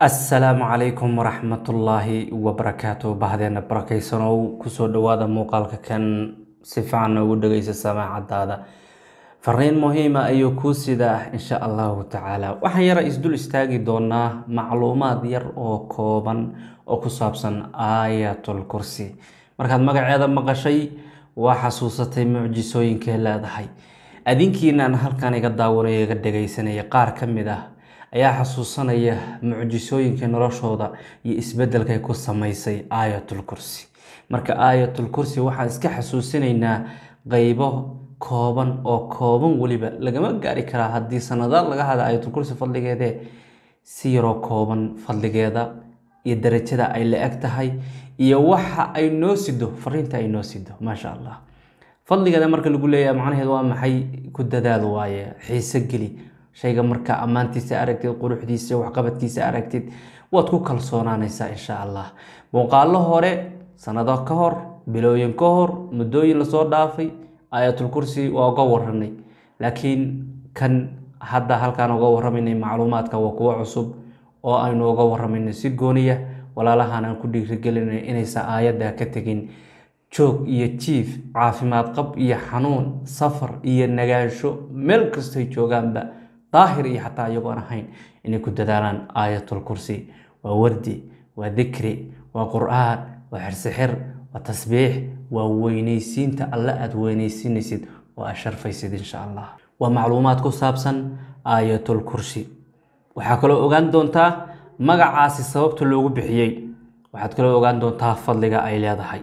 assalaamu calaykum waraxmatullaahi wabarakaatu bahdeenna barakaysanow kusoo dhowaada muuqaalka kan si fiican noogu dhegeysa samaacadaada fariin muhiima ah ayuu kuu sidaa insha allahu tacaala waxaan yara isdul istaagi doonaa macluumaad yar oo kooban oo ku saabsan aayatul kursi markaad magaceeda maqashay waa xasuusatay mucjisooyinkay leedahay adinkiinaan halkan iga daawanaya iga dhegaysanaya qaar ka mid ah ayaa xasuusanaya mucjisooyinkai noloshooda iyo isbedelkay ku samaysay aayatul kursi marka aayatul kursi waxaan iska xasuusinaynaa qaybo kooban oo kooban weliba lagama gaari karaa haddii sanadaad laga hadla aayatul kursi fadligeedee si yaroo kooban fadligeeda iyo darajada ay la eg tahay iyo waxa ay noo sido fariinta ay noo sido maasha allah fadligeeda marka lagu leeyahay macnaheed waa maxay ku dadaal waaye xiise geli shayga markaa ammaantiisa aragtid quruxdiisa waxqabadkiisa aragtid waad ku kalsoonaanaysaa insha allah muuqaallo hore sanado ka hor bilooyin ka hor muddooyin lasoo dhaafay aayatulkursi waa uga waranay laakiin kan hadda halkaan uga waramaynay macluumaadka waa kuwo cusub oo aynu uga waramayno si gooniya walaalahan aan ku dhiirigelinay inaysa aayadda ka tegin joog iyo jiif caafimaad qab iyo xanuun safar iyo nagaansho meel kastay joogaanba daahir iyo xataa iyagoon ahayn inay ku dadaalaan kursi waa wardi waa dikri waa qur'aan waa xirsixir waa tasbiix waa weynaysiinta alle aada weynaysiinaysid oo aad sharfaysid insha allah waa macluumaad ku saabsan aayatul kursi waxaa kaloo ogaan doontaa magacaasi sababta loogu bixiyey waxaad kaloo ogaan doontaa fadliga ay leedahay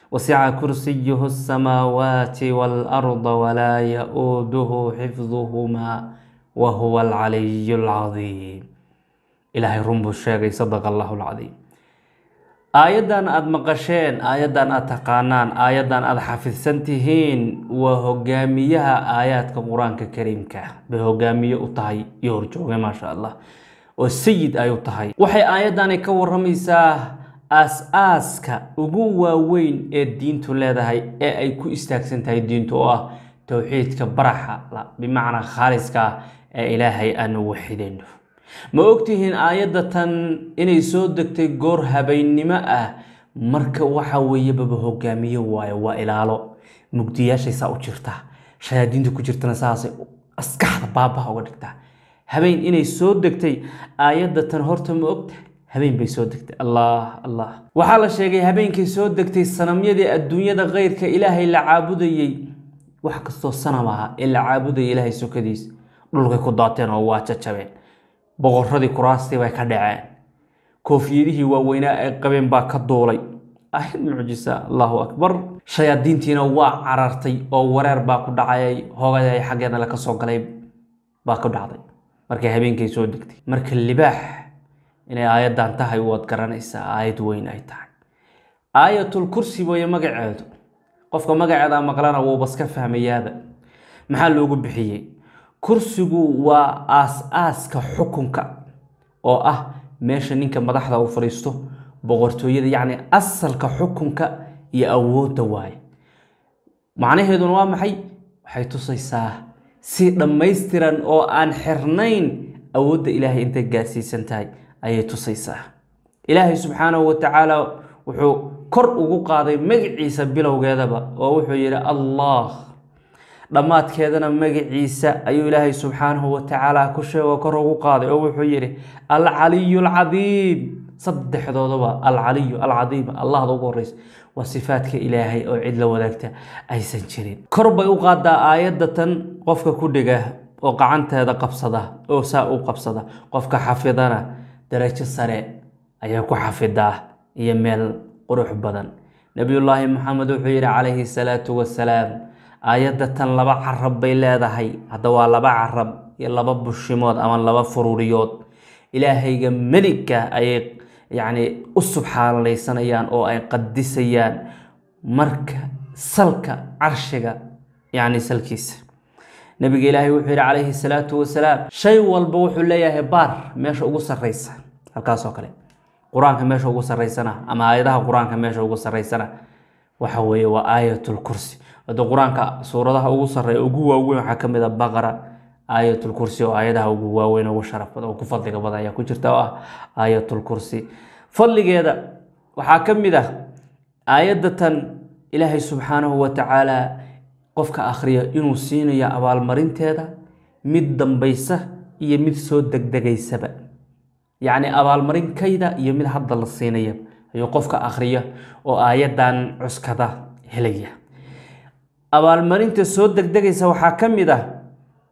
wasica kursiyuhu الsamaawaati wاlأrda walaa ya-uuduhu xifduhumaa wa huwa alcaliy اlcadiim ilaahay run buu sheegay sadaq allahu lcadiim aayaddan aada maqasheen aayaddan aad taqaanaan aayaddan aada xafidsan tihiin waa hogaamiyaha aayaadka qur-aanka kariimka bay hogaamiye u tahay iyo horjooge maasha allah oo sayid ay u tahay waxay aayaddani ka waramaysaa aas-aaska ugu waaweyn ee diintu leedahay ee ay ku istaagsan tahay diintu oo ah towxiidka baraxa bimacnaa khaaliska ah ee ilaahay aanu waxidayno ma ogtihiin aayadda tan inay soo degtay goor habeennimo ah marka waxa weeyebaba hogaamiyo waayo waa ilaalo mugdiyaashay saa u jirta shayaadiinta ku jirtana saasay askaxda baabaha uga dhigtaa habeen inay soo degtay aayadda tan horta ma ogtahay habeen bay soo degtay allah allah waxaa la sheegay habeenkay soo degtay sanamyadii adduunyada keyrka ilaahay la caabudayey wax kastoo sanam aha ee la caabudayay ilaahay sokadiisa dhulkay ku daateen oo waa jajabeen boqoradii kuraastii bay ka dhaceen koofiyadihii waaweynaa ay qabeen baa ka duulay arin ah, mucjisa allahu akbar shayaadiintiina waa carartay oo wareer baa ku dhacayay hoogaday xaggeena la ka soo galay baa ku dhacday markay habeenkay soo degtay marka libaax inay aayaddan tahay waad garanaysaa aayad weyn ay tahay aayatul kursi weeye magaceedu qofka magaceedaa maqlana wuuba iska fahmayaaba maxaa loogu bixiyey kursigu waa aas-aaska xukunka oo ah meesha ninka madaxda uu fadhiisto boqortooyada yacni asalka xukunka iyo awoodda waaye macnaheeduna waa maxay waxay tusaysaa si dhammaystiran oo aan xirnayn awoodda ilaahay intay gaarsiisan tahay ayay tusaysaa ilaahay subxaanahu wa wuxuu kor ugu qaaday magaciisa bilowgeedaba oo wuxuu yidhi allah dhammaadkeedana magaciisa ayuu ilaahay subxaanahu wa tacaala ku sheegoo kor ugu qaaday oo wuxuu yidhi alcaliyu alcadiim saddexdoodaba alcaliyu alcadiim allahda ugu horreysa waa sifaadka ilaahay oo cid la wadaagta aysan jirin kor bay u qaadaa aayadda tan qofka ku dhega oo gacanteeda qabsada oo saa u qabsada qofka xafidana darajo sare ayay ku xafidaa iyo meel qurux badan nebiyullaahi maxamed wuxuu yidhi calayhi salaatu wasalaam aayadda tan laba carab bay leedahay hadda waa laba carab iyo laba bushimood ama laba furuuriyood ilaahayga meligka ayay yacni u subxaalaysanayaan oo ay qadisayaan marka salka carshiga yacni salkiisa nabiga ilaahay wuxuu yidhi calayhi salaatu wasalaam shay walba wuxuu leeyahay baar meesha ugu sarraysa halkaasoo kale qur-aanka meesha ugu saraysana ama aayadaha qur-aanka meesha ugu saraysana waxa weeye waa aayatulkursi hadda qur-aanka suuradaha ugu sareeya ugu waaweyn waxaa ka mid a ah baqara aayatulkursi oo aayadaha ugu waaweyn ugu sharaf badan oo ku fadliga badan ayaa ku jirta oo ah aayatulkursi fadligeeda waxaa ka mid ah aayadatan ilaahay subxaanahu watacaala qofka akhriya inuu siinayo abaalmarinteeda mid dambaysa iyo mid soo degdegaysaba yacni abaalmarin kayda iyo mid hadda la siinaya ayuu qofka akhriya oo aayadan cuskada helaya abaalmarinta soo degdegaysa waxaa ka mid ah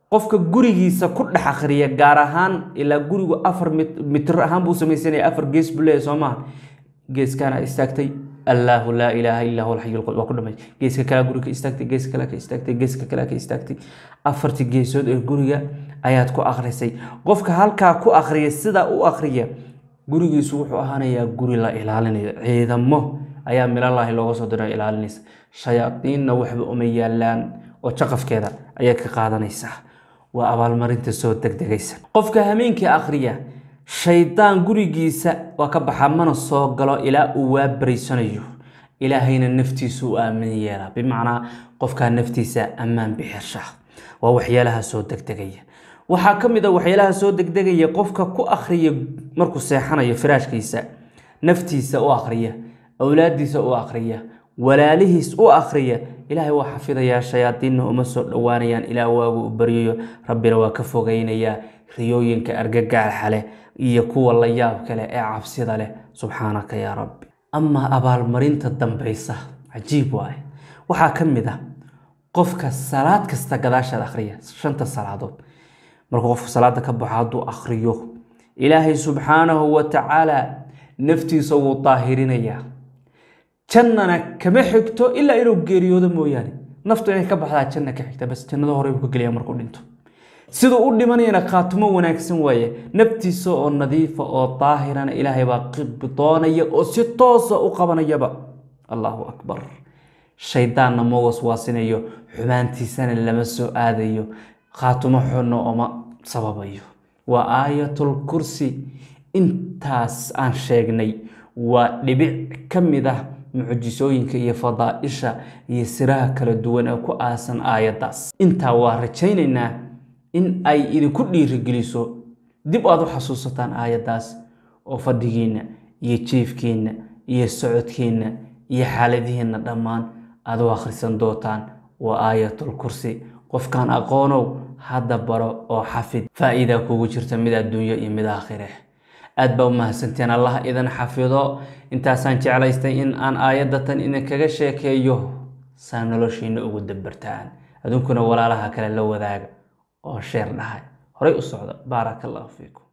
qofka gurigiisa ku dhex akhriya gaar ahaan ilaa gurigu afar mitir ahaan buu samaysanaya afar gees buu leeyahy soo maha geeskaana istaagtay allaahu laa ilaaha illaa huwa alxayu alqayyuum waa ku dhamay geeska kala guri ka istaagtay geeska kala ka istaagtay geeska kala ka istaagtay afartii geesood ee guriga ayaad ku akhrisay qofka halkaa ku akhriya sidaa u akhriya gurigiisu wuxuu ahaanayaa guri la ilaalinayo ciidamo ayaa milalaahi looga soo dirayo ilaalinaysa shayaadiinna waxba uma yaallaan oo jaqafkeeda ayaa ka qaadanaysaa waa abaalmarinta soo degdegaysa qofka hameenkii akhriya shaydaan gurigiisa waa ka baxaa mana soo galo ilaa uu waa baraysanayo ilaahayna naftiisu u aamin yeelaa bimacnaa qofkaa naftiisa ammaan bixirsha waa waxyaalaha soo degdegaya waxaa ka mid a ah waxyaalaha soo degdegaya qofka ku akhriya markuu seexanayo firaashkiisa naftiisa u akhriya awlaadiisa u akhriya walaalihiis u akhriya ilaahay waa xafidayaa shayaadiinna uma soo dhowaanayaan ilaah waagu u baryayo rabbina waa ka fogaynayaa riyooyinka argagaal leh iyo kuwa la yaab kale ee cabsida leh subxaanaka yaa rabbi amaa abaalmarinta dambaysa cajiib waaye waxaa ka mid ah qofka salaad kasta gadaashaad akhriya shanta salaadood markuu qofku salaada ka baxo hadduu akhriyo ilaahay subxaanahu wa tacaala naftiisa wuu daahirinayaa jannana kama xigto ilaa inuu geeriyoodo mooyaane naftu inay ka baxdaa janna ka xigta bas jannada hore buu ka gelaya markuu dhinto siduu u dhimanayana khaatimo wanaagsan waaye naftiisa oo nadiifa oo daahirana ilaahay baa doonaya oo si toosa ah u qabanayaba allaahu akbar shaydaanna ma waswaasinayo xumaantiisana lama soo aadayo khaatumo xunna oma sababayo waa aayatulkursi intaas aan sheegnay waa dhibic ka mid ah mucjisooyinka iyo fadaaisha iyo siraha kala duwan ee ku aasan aayaddaas intaa waa rajaynaynaa in ay idinku dhiirigeliso dib aad u xasuusataan aayaddaas oo fadhigiinna iyo jiifkiinna iyo socodkiinna iyo xaaladihiinna dhammaan aad u akhrisan doontaan waa aayatul kursi qofkaan aqoonow hadda baro oo xafid faa'iidaa kuugu jirta mid adduunyo iyo mid aakhire aad baa umahadsanteen allah idin xafido intaasaan jeclaystay in aan aayadatan idin kaga sheekeeyo saa noloshiina ugu dabartaan aduunkuna walaalaha kale la wadaaga oo sheer dhahay horay u socda baaraka allahu fiikum